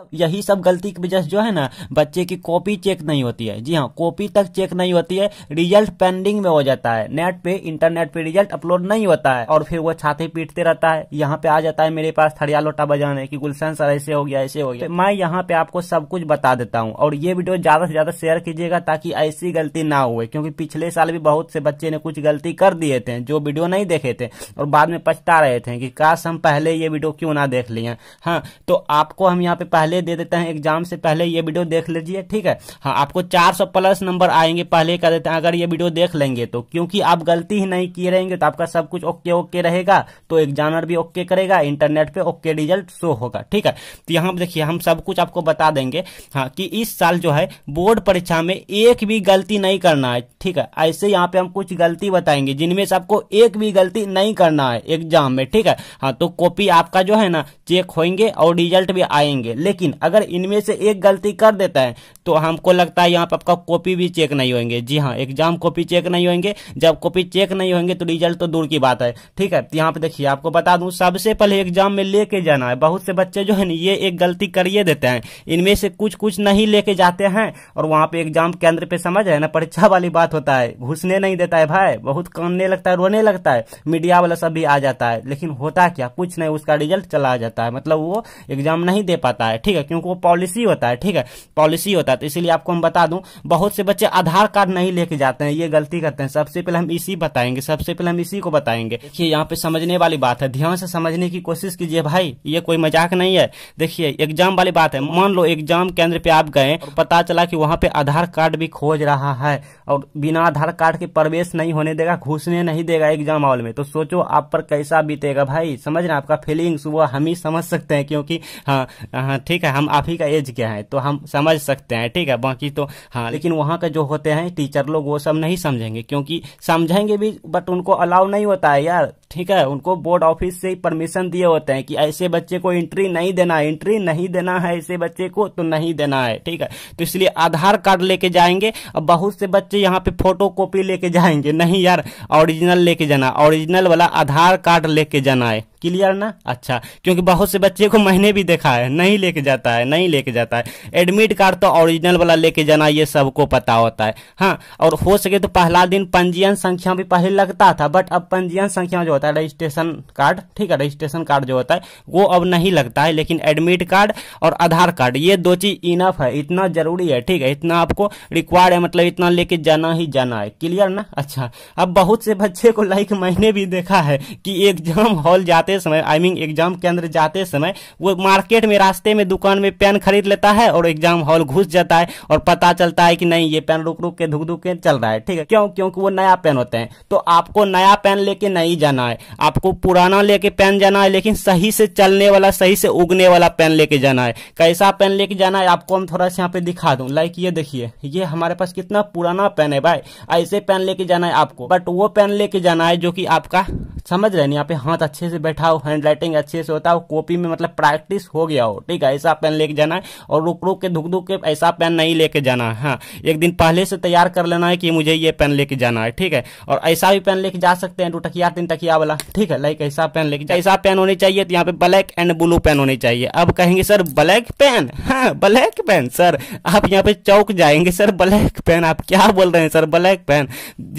तो यही सब गलती की वजह जो है ना बच्चे की कॉपी चेक नहीं होती है जी हाँ कॉपी तक चेक नहीं होती है रिजल्ट पेंडिंग में हो जाता है नेट पे इंटरनेट पे रिजल्ट अपलोड नहीं होता है और फिर वो छाते पीटते रहता है यहाँ पे आ जाता है मेरे पास थड़िया लोटा बजाने की गुलशन सर ऐसे हो गया ऐसे हो गया तो मैं यहाँ पे आपको सब कुछ बता देता हूँ और ये वीडियो ज्यादा से ज्यादा शेयर कीजिएगा ताकि ऐसी गलती ना हुए क्योंकि पिछले साल भी बहुत से बच्चे ने कुछ गलती कर दिए थे जो वीडियो नहीं देखे थे और बाद में पछता रहे थे कि काश हम पहले ये वीडियो क्यों ना देख लिया हाँ तो आपको हम यहाँ पे पहले पहले दे देते हैं एग्जाम से पहले ये वीडियो देख लीजिए ठीक है हाँ आपको 400 प्लस नंबर आएंगे पहले कर देते हैं अगर ये वीडियो देख लेंगे तो क्योंकि आप गलती ही नहीं किए रहेंगे तो आपका सब कुछ ओके ओके रहेगा तो एग्जामर भी ओके करेगा इंटरनेट पे ओके रिजल्ट शो होगा ठीक है तो यहाँ देखिए हम सब कुछ आपको बता देंगे हाँ कि इस साल जो है बोर्ड परीक्षा में एक भी गलती नहीं करना है ठीक है ऐसे यहाँ पे हम कुछ गलती बताएंगे जिनमें से आपको एक भी गलती नहीं करना है एग्जाम में ठीक है हाँ तो कॉपी आपका जो है ना चेक होंगे और रिजल्ट भी आएंगे लेकिन लेकिन अगर इनमें से एक गलती कर देता है तो हमको लगता है यहाँ पर आपका कॉपी भी चेक नहीं होंगे जी हाँ एग्जाम कॉपी चेक नहीं होंगे जब कॉपी चेक नहीं होंगे तो रिजल्ट तो दूर की बात है ठीक है तो यहाँ पे देखिए आपको बता दूं सबसे पहले एग्जाम में लेके जाना है बहुत से बच्चे जो है ना ये एक गलती करिए देते हैं इनमें से कुछ कुछ नहीं लेके जाते हैं और वहां पे एग्जाम केंद्र पे समझ है ना परीक्षा वाली बात होता है घुसने नहीं देता है भाई बहुत कानने लगता है रोने लगता है मीडिया वाला सब भी आ जाता है लेकिन होता क्या कुछ नहीं उसका रिजल्ट चला जाता है मतलब वो एग्जाम नहीं दे पाता है ठीक है क्योंकि वो पॉलिसी होता है ठीक है पॉलिसी होता है तो इसीलिए आपको हम बता दूं बहुत से बच्चे आधार कार्ड नहीं लेके जाते हैं ये गलती करते हैं सबसे पहले हम इसी बताएंगे सबसे पहले हम इसी को बताएंगे देखिए यहाँ पे समझने वाली बात है ध्यान से समझने की कोशिश कीजिए भाई ये कोई मजाक नहीं है देखिए एग्जाम वाली बात है मान लो एग्जाम केंद्र पे आप गए पता चला की वहां पे आधार कार्ड भी खोज रहा है और बिना आधार कार्ड के प्रवेश नहीं होने देगा घुसने नहीं देगा एग्जाम हॉल में तो सोचो आप पर कैसा बीतेगा भाई समझ रहे आपका फीलिंग्स वो हम ही समझ सकते हैं क्योंकि हाँ हाँ ठीक है हम आप ही का एज के हैं तो हम समझ सकते हैं ठीक है बाकी तो हाँ लेकिन वहाँ का जो होते हैं टीचर लोग वो सब नहीं समझेंगे क्योंकि समझेंगे भी बट उनको अलाउ नहीं होता है यार ठीक है उनको बोर्ड ऑफिस से ही परमिशन दिए होते हैं कि ऐसे बच्चे को एंट्री नहीं देना है एंट्री नहीं देना है ऐसे बच्चे को तो नहीं देना है ठीक है तो इसलिए आधार कार्ड लेके जाएंगे और बहुत से बच्चे यहाँ पे फोटो कॉपी लेके जाएंगे नहीं यार ओरिजिनल लेके जाना ओरिजिनल वाला आधार कार्ड लेके जाना है क्लियर ना अच्छा क्योंकि बहुत से बच्चे को मैंने भी देखा है नहीं लेके लेके जाता है नहीं लेके जाता है एडमिट कार्ड तो ओरिजिनल वाला लेके जाना ये सबको पता होता है हाँ और हो सके तो पहला दिन पंजीयन संख्या भी पहले लगता था बट अब पंजीयन संख्या जो होता है रजिस्ट्रेशन कार्ड ठीक है रजिस्ट्रेशन कार्ड जो होता है वो अब नहीं लगता है लेकिन एडमिट कार्ड और आधार कार्ड ये दो चीज इनफ है इतना जरूरी है ठीक है इतना आपको रिक्वायर्ड है मतलब इतना लेके जाना ही जाना है क्लियर ना अच्छा अब बहुत से बच्चे को लाइक मैंने भी देखा है कि एग्जाम हॉल जाते समय आई मीन एग्जाम केंद्र जाते समय वो मार्केट में रास्ते में दुकान में पेन खरीद लेता है और एग्जाम हॉल घुस जाता है और पता चलता है कि नहीं ये पेन रुक रुक के धुक धुक के चल रहा है ठीक है क्यों क्योंकि वो नया पेन होते हैं तो आपको नया पेन लेके नहीं जाना है आपको पुराना लेके पेन जाना है लेकिन सही से चलने वाला सही से उगने वाला पेन लेके जाना है कैसा पेन लेके जाना है आपको हम थोड़ा सा यहाँ पे दिखा दू लाइक ये देखिए ये हमारे पास कितना पुराना पेन है भाई ऐसे पेन लेके जाना है आपको बट वो पेन लेके जाना है जो की आपका समझ रहे यहाँ पे हाथ अच्छे से बैठा हो हैंड राइटिंग अच्छे से होता हो कॉपी में मतलब प्रैक्टिस हो गया हो ठीक है ऐसा पेन लेके जाना है और रुक रुक के धुक धुक के ऐसा पेन नहीं लेके जाना है हाँ एक दिन पहले से तैयार कर लेना है कि मुझे ये पेन लेके जाना है ठीक है और ऐसा भी पेन लेके जा सकते हैं टूटकिया तीन टकिया वाला ठीक है लाइक ऐसा पेन लेके ऐसा पेन होनी चाहिए तो यहाँ पे ब्लैक एंड ब्लू पेन होनी चाहिए अब कहेंगे सर ब्लैक पेन हाँ ब्लैक पेन सर आप यहाँ पे चौक जाएंगे सर ब्लैक पेन आप क्या बोल रहे हैं सर ब्लैक पेन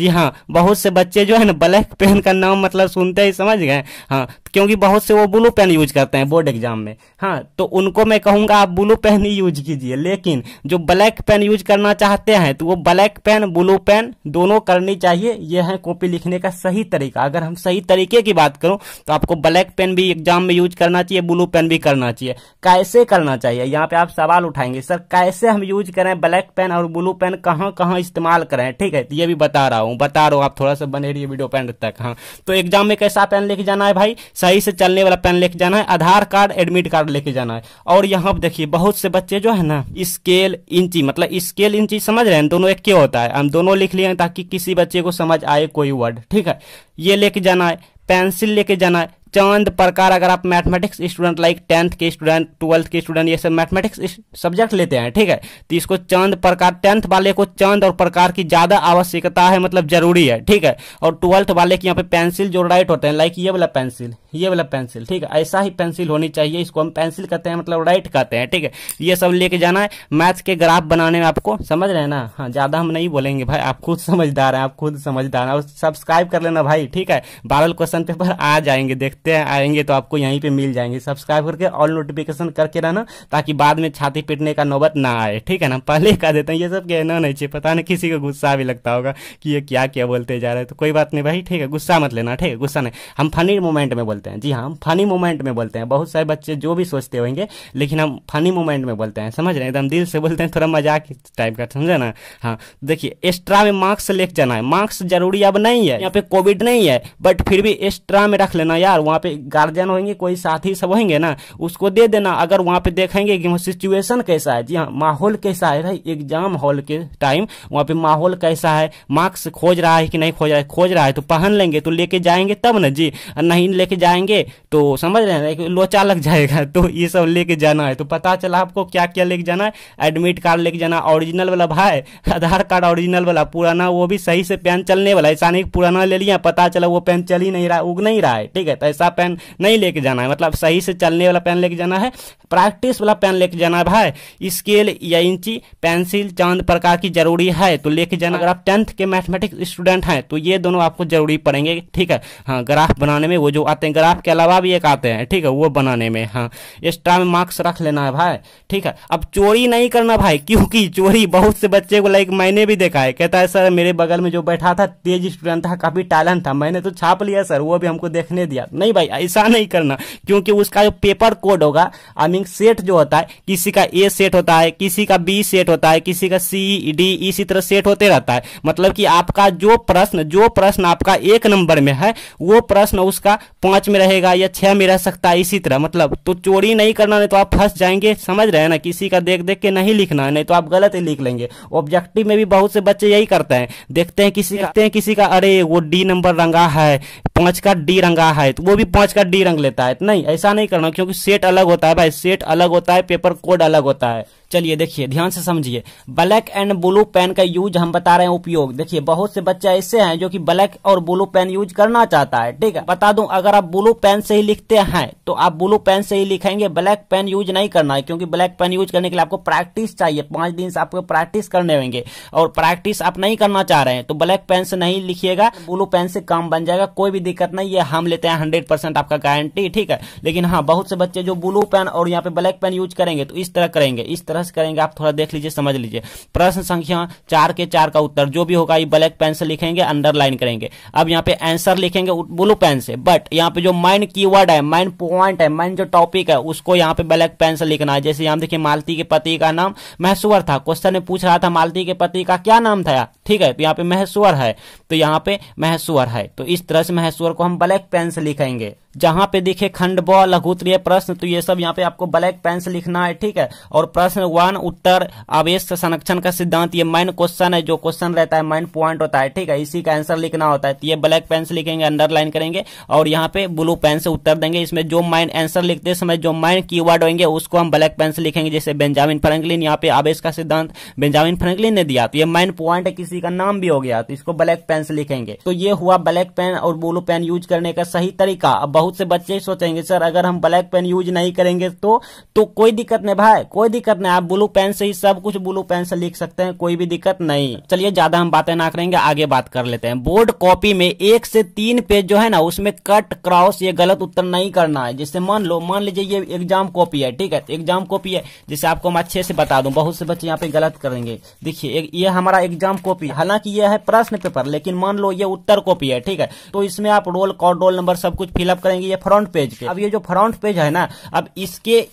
जी हाँ बहुत से बच्चे जो है ना ब्लैक पेन का नाम मतलब सुनते ही समझ गए हाँ क्योंकि बहुत से वो ब्लू पेन यूज करते हैं बोर्ड एग्जाम में हाँ तो उनको मैं कहूँगा आप ब्लू पेन ही यूज कीजिए लेकिन जो ब्लैक पेन यूज करना चाहते हैं तो वो ब्लैक पेन ब्लू पेन दोनों करनी चाहिए ये है कॉपी लिखने का सही तरीका अगर हम सही तरीके की बात करूँ तो आपको ब्लैक पेन भी एग्जाम में यूज करना चाहिए ब्लू पेन भी करना चाहिए कैसे करना चाहिए यहाँ पे आप सवाल उठाएंगे सर कैसे हम यूज करें ब्लैक पेन और ब्लू पेन कहाँ कहाँ इस्तेमाल करें ठीक है ये भी बता रहा हूँ बता रहा हूँ आप थोड़ा सा बने रही वीडियो पेन तक हाँ तो एग्जाम में कैसा पेन लेके जाना है भाई सही से चलने वाला पेन लेके जाना है आधार कार्ड एडमिट कार्ड लेके जाना है और यहाँ पर देखिए बहुत से बच्चे जो है ना स्केल इंची मतलब स्केल इंची समझ रहे हैं दोनों एक क्यों होता है हम दोनों लिख लिए ताकि किसी बच्चे को समझ आए कोई वर्ड ठीक है ये लेके जाना है पेंसिल लेके जाना चंद प्रकार अगर आप मैथमेटिक्स स्टूडेंट लाइक टेंथ के स्टूडेंट ट्वेल्थ के स्टूडेंट ये सब मैथमेटिक्स सब्जेक्ट लेते हैं ठीक है तो इसको चंद प्रकार टेंथ वाले को चंद और प्रकार की ज़्यादा आवश्यकता है मतलब जरूरी है ठीक है और ट्वेल्थ वाले की यहाँ पे पेंसिल जो राइट होते हैं लाइक ये वाला पेंसिल ये वाला पेंसिल ठीक है ऐसा ही पेंसिल होनी चाहिए इसको हम पेंसिल कहते हैं मतलब राइट कहते हैं ठीक है ये सब लेके जाना है मैथ्स के ग्राफ बनाने में आपको समझ रहे हैं ना हाँ ज़्यादा हम नहीं बोलेंगे भाई आप खुद समझदार हैं आप खुद समझदार हैं और सब्सक्राइब कर लेना भाई ठीक है बारल क्वेश्चन क्वेश्चन पेपर आ जाएंगे देखते हैं आएंगे तो आपको यहीं पे मिल जाएंगे सब्सक्राइब करके ऑल नोटिफिकेशन करके रहना ताकि बाद में छाती पीटने का नौबत ना आए ठीक है ना पहले कह देते हैं ये सब कहना नहीं चाहिए पता नहीं किसी को गुस्सा भी लगता होगा कि ये क्या क्या बोलते जा रहे हैं तो कोई बात नहीं भाई ठीक है गुस्सा मत लेना ठीक है गुस्सा नहीं हम फनी मोमेंट में बोलते हैं जी हाँ फनी मोमेंट में बोलते हैं बहुत सारे बच्चे जो भी सोचते होंगे लेकिन हम फनी मोमेंट में बोलते हैं समझ रहे हैं एकदम दिल से बोलते हैं थोड़ा मजाक टाइप का समझे ना हाँ देखिए एक्स्ट्रा में मार्क्स लेके जाना है मार्क्स जरूरी अब नहीं है यहाँ पे कोविड नहीं है बट फिर भी एक्स्ट्रा में रख लेना यार वहाँ पे गार्जियन होंगे कोई साथी सब होंगे ना उसको दे देना अगर वहाँ पे देखेंगे कि सिचुएशन कैसा है जी हाँ माहौल कैसा है भाई एग्जाम हॉल के टाइम वहाँ पे माहौल कैसा है मार्क्स खोज रहा है कि नहीं खोज रहा है खोज रहा है तो पहन लेंगे तो लेके जाएंगे तब ना जी नहीं लेके जाएंगे तो समझ रहे हैं लोचा लग जाएगा तो ये सब लेके जाना है तो पता चला आपको क्या क्या लेके जाना है एडमिट कार्ड लेके जाना ओरिजिनल वाला भाई आधार कार्ड ओरिजिनल वाला पुराना वो भी सही से पेन चलने वाला ऐसा नहीं पुराना ले लिया पता चला वो पेन चल ही नहीं रहा है उग नहीं रहा है ठीक है तो ऐसा पेन नहीं लेके जाना है मतलब सही से चलने वाला पेन लेके जाना है प्रैक्टिस वाला पेन लेके जाना भाई स्केल या इंची पेंसिल चांद प्रकार की जरूरी है तो लेके जाना अगर आप टेंथ के मैथमेटिक्स स्टूडेंट हैं तो ये दोनों आपको जरूरी पड़ेंगे ठीक है हाँ ग्राफ बनाने में वो जो आते हैं ग्राफ के अलावा भी एक आते हैं ठीक है वो बनाने में हाँ एक्स्ट्रा में मार्क्स रख लेना है भाई ठीक है अब चोरी नहीं करना भाई क्योंकि चोरी बहुत से बच्चे को लाइक मैंने भी देखा है कहता है सर मेरे बगल में जो बैठा था तेज स्टूडेंट था काफी टैलेंट था मैंने तो छाप लिया सर सर वो भी हमको देखने दिया नहीं भाई ऐसा नहीं करना क्योंकि उसका जो पेपर कोड होगा आई मीन सेट जो होता है किसी का ए सेट होता है किसी का बी सेट होता है किसी का सी डी e, इसी तरह सेट होते रहता है मतलब कि आपका जो प्रश्न जो प्रश्न आपका एक नंबर में है वो प्रश्न उसका पांच में रहेगा या छह में रह सकता है इसी तरह मतलब तो चोरी नहीं करना नहीं तो आप फंस जाएंगे समझ रहे हैं ना किसी का देख देख के नहीं लिखना है नहीं तो आप गलत ही लिख लेंगे ऑब्जेक्टिव में भी बहुत से बच्चे यही करते हैं देखते हैं किसी देखते हैं किसी का अरे वो डी नंबर रंगा है पांच पांच का डी रंगा है तो वो भी पांच का डी रंग लेता है तो नहीं ऐसा नहीं करना क्योंकि सेट अलग होता है भाई सेट अलग होता है पेपर कोड अलग होता है चलिए देखिए ध्यान से समझिए ब्लैक एंड ब्लू पेन का यूज हम बता रहे हैं उपयोग देखिए बहुत से बच्चे ऐसे हैं जो कि ब्लैक और ब्लू पेन यूज करना चाहता है ठीक है बता दूं अगर आप ब्लू पेन से ही लिखते हैं तो आप ब्लू पेन से ही लिखेंगे ब्लैक पेन यूज नहीं करना है क्योंकि ब्लैक पेन यूज करने के लिए आपको प्रैक्टिस चाहिए पांच दिन से आपको प्रैक्टिस करने होंगे और प्रैक्टिस आप नहीं करना चाह रहे हैं तो ब्लैक पेन से नहीं लिखिएगा ब्लू पेन से काम बन जाएगा कोई भी दिक्कत दिक्कत नहीं है हम लेते हैं हंड्रेड परसेंट आपका गारंटी ठीक है लेकिन हाँ बहुत से बच्चे जो ब्लू पेन और यहाँ पे ब्लैक पेन यूज करेंगे तो इस तरह करेंगे इस तरह से करेंगे आप थोड़ा देख लीजिए समझ लीजिए प्रश्न संख्या चार के चार का उत्तर जो भी होगा ये ब्लैक पेन से लिखेंगे अंडरलाइन करेंगे अब यहाँ पे आंसर लिखेंगे ब्लू पेन से बट यहाँ पे जो माइंड की है माइंड पॉइंट है माइंड जो टॉपिक है उसको यहाँ पे ब्लैक पेन से लिखना है जैसे यहाँ देखिए मालती के पति का नाम महेश्वर था क्वेश्चन में पूछ रहा था मालती के पति का क्या नाम था ठीक है तो यहाँ पे महेश्वर है तो यहाँ पे महेश्वर है तो इस तरह से महेश्वर को हम ब्लैक पेन से लिखेंगे जहां पे देखे खंड ब लघुतरीय प्रश्न तो ये सब यहाँ पे आपको ब्लैक पेन से लिखना है ठीक है और प्रश्न वन उत्तर आवेश संरक्षण का सिद्धांत ये माइन क्वेश्चन है जो क्वेश्चन रहता है माइन पॉइंट होता है ठीक है इसी का आंसर लिखना होता है तो ये ब्लैक पेन से लिखेंगे अंडरलाइन करेंगे और यहाँ पे ब्लू पेन से उत्तर देंगे इसमें जो माइन आंसर लिखते समय जो माइन की वर्ड होंगे उसको हम ब्लैक पेन से लिखेंगे जैसे बेंजामिन फ्रेंकलिन यहाँ पे आवेश का सिद्धांत बेंजामिन फ्रेंकलिन ने दिया तो ये माइन पॉइंट किसी का नाम भी हो गया तो इसको ब्लैक पेन से लिखेंगे तो ये हुआ ब्लैक पेन और ब्लू पेन यूज करने का सही तरीका अब बहुत से बच्चे ही सोचेंगे सर अगर हम ब्लैक पेन यूज नहीं करेंगे तो तो कोई दिक्कत नहीं भाई कोई दिक्कत नहीं आप ब्लू पेन से ही सब कुछ ब्लू पेन से लिख सकते हैं कोई भी दिक्कत नहीं चलिए ज्यादा हम बातें ना करेंगे आगे बात कर लेते हैं बोर्ड कॉपी में एक से तीन पेज जो है ना उसमें कट क्रॉस ये गलत उत्तर नहीं करना है जैसे मान लो मान लीजिए ये एग्जाम कॉपी है ठीक है एग्जाम कॉपी है जिसे आपको हम अच्छे से बता दू बहुत से बच्चे यहाँ पे गलत करेंगे देखिए ये हमारा एग्जाम कॉपी हालांकि ये है प्रश्न पेपर लेकिन मान लो ये उत्तर कॉपी है ठीक है तो इसमें आप रोल कॉल रोल नंबर सब कुछ फिलअप करें बताएंगे ये फ्रंट पेज के अब ये जो फ्रंट पेज है ना अब इसके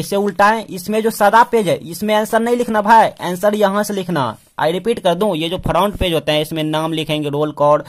ऐसे उल्टा है इसमें जो सादा पेज है इसमें आंसर नहीं लिखना भाई आंसर यहां से लिखना आई रिपीट कर दूं ये जो फ्रंट पेज होते हैं इसमें नाम लिखेंगे रोल कॉड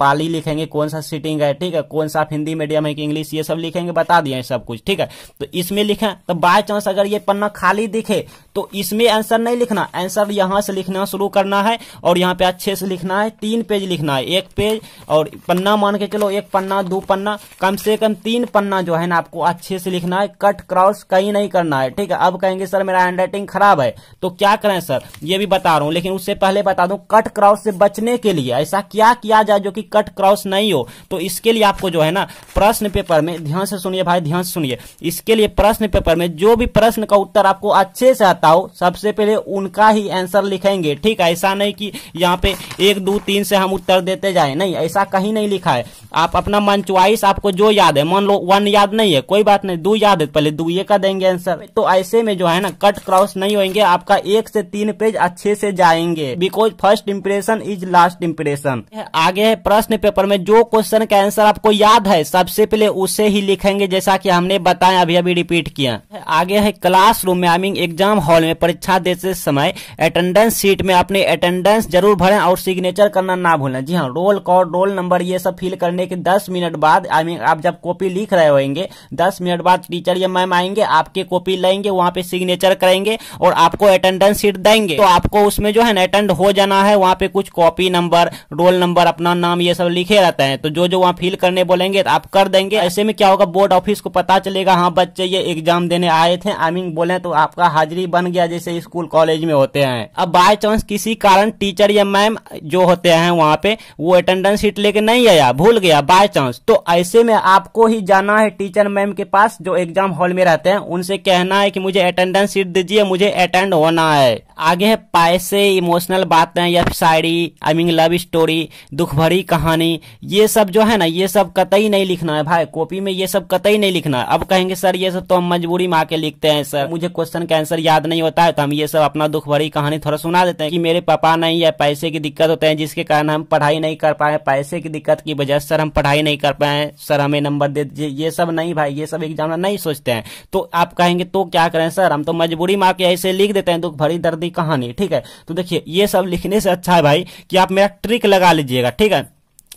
पाली लिखेंगे कौन सा सिटिंग है ठीक है कौन सा आप हिंदी मीडियम है कि इंग्लिश ये सब लिखेंगे बता दिए सब कुछ ठीक है तो इसमें लिखें तो बाय चांस अगर ये पन्ना खाली दिखे तो इसमें आंसर नहीं लिखना आंसर यहां से लिखना शुरू करना है और यहाँ पे अच्छे से लिखना है तीन पेज लिखना है एक पेज और पन्ना मान के चलो एक पन्ना दो पन्ना कम से कम तीन पन्ना जो है ना आपको अच्छे से लिखना है कट क्रॉस कहीं नहीं करना है ठीक है अब कहेंगे सर मेरा हैंड खराब है तो क्या करें सर ये भी बता रहा हूँ लेकिन लेकिन उससे पहले बता दूं कट क्रॉस से बचने के लिए ऐसा क्या किया जाए जो कि कट क्रॉस नहीं हो तो इसके लिए आपको जो है ना प्रश्न पेपर में ध्यान से सुनिए भाई ध्यान से सुनिए इसके लिए प्रश्न पेपर में जो भी प्रश्न का उत्तर आपको अच्छे से आता हो सबसे पहले उनका ही आंसर लिखेंगे ठीक है ऐसा नहीं की यहाँ पे एक दो तीन से हम उत्तर देते जाए नहीं ऐसा कहीं नहीं लिखा है आप अपना मन च्वाइस आपको जो याद है मान लो वन याद नहीं है कोई बात नहीं दो याद है पहले दो ये का देंगे आंसर तो ऐसे में जो है ना कट क्रॉस नहीं होंगे आपका एक से तीन पेज अच्छे से जाएंगे जाएंगे because first impression is last impression आगे है प्रश्न पेपर में जो क्वेश्चन का आंसर आपको याद है सबसे पहले उसे ही लिखेंगे जैसा की हमने बताया अभी अभी रिपीट किया आगे है क्लास रूम में आई मीन एग्जाम हॉल में परीक्षा देते समय अटेंडेंस सीट में अपने अटेंडेंस जरूर भरे और सिग्नेचर करना ना भूलें जी हाँ रोल कॉल रोल नंबर ये सब फिल करने के दस मिनट बाद आई मीन आप जब कॉपी लिख रहे होंगे दस मिनट बाद टीचर या मैम आएंगे आपके कॉपी लेंगे वहाँ पे सिग्नेचर करेंगे और आपको अटेंडेंस सीट देंगे तो आपको उसमें जो है है ना अटेंड हो जाना है वहाँ पे कुछ कॉपी नंबर रोल नंबर अपना नाम ये सब लिखे रहते हैं तो जो जो वहाँ फिल करने बोलेंगे तो आप कर देंगे ऐसे में क्या होगा बोर्ड ऑफिस को पता चलेगा हाँ बच्चे ये एग्जाम देने आए थे आई मीन बोले तो आपका हाजिरी बन गया जैसे स्कूल कॉलेज में होते हैं अब बाय चांस किसी कारण टीचर या मैम जो होते हैं वहाँ पे वो अटेंडेंस शीट लेके नहीं आया भूल गया बाय चांस तो ऐसे में आपको ही जाना है टीचर मैम के पास जो एग्जाम हॉल में रहते हैं उनसे कहना है कि मुझे अटेंडेंस शीट दीजिए मुझे अटेंड होना है आगे है पैसे इमोशनल बातें या शायरी आई मीन लव स्टोरी दुख भरी कहानी ये सब जो है ना ये सब कतई नहीं लिखना है भाई कॉपी में ये सब कतई नहीं लिखना है अब कहेंगे सर ये सब तो हम मजबूरी में आके लिखते हैं सर मुझे क्वेश्चन का आंसर याद नहीं होता है तो हम ये सब अपना दुख भरी कहानी थोड़ा सुना देते हैं कि मेरे पापा नहीं है पैसे की दिक्कत होते हैं जिसके कारण हम पढ़ाई नहीं कर पाए पैसे की दिक्कत की वजह सर हम पढ़ाई नहीं कर पाए सर हमें नंबर दे दीजिए ये सब नहीं भाई ये सब एग्जाम नहीं सोचते हैं तो आप कहेंगे तो क्या करें सर हम तो मजबूरी में आके ऐसे लिख देते हैं दुख भरी दर्दी कहानी ठीक है तो देखिए ये सब लिखने से अच्छा है भाई कि आप मेरा ट्रिक लगा लीजिएगा ठीक है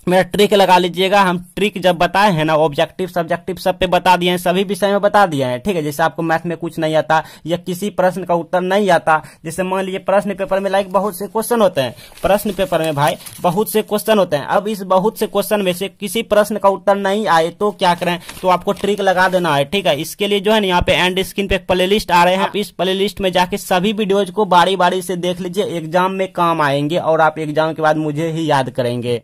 मेरा ट्रिक लगा लीजिएगा हम ट्रिक जब बताए हैं ना ऑब्जेक्टिव सब्जेक्टिव सब पे बता दिए हैं सभी विषय में बता दिए हैं ठीक है जैसे आपको मैथ में कुछ नहीं आता या किसी प्रश्न का उत्तर नहीं आता जैसे मान लीजिए प्रश्न पेपर में लाइक बहुत से क्वेश्चन होते हैं प्रश्न पेपर में भाई बहुत से क्वेश्चन होते हैं अब इस बहुत से क्वेश्चन में से किसी प्रश्न का उत्तर नहीं आए तो क्या करें तो आपको ट्रिक लगा देना है ठीक है इसके लिए जो है ना यहाँ पे एंड स्क्रीन पे प्ले लिस्ट आ रहे हैं आप इस प्ले लिस्ट में जाके सभी वीडियोज को बारी बारी से देख लीजिए एग्जाम में काम आएंगे और आप एग्जाम के बाद मुझे ही याद करेंगे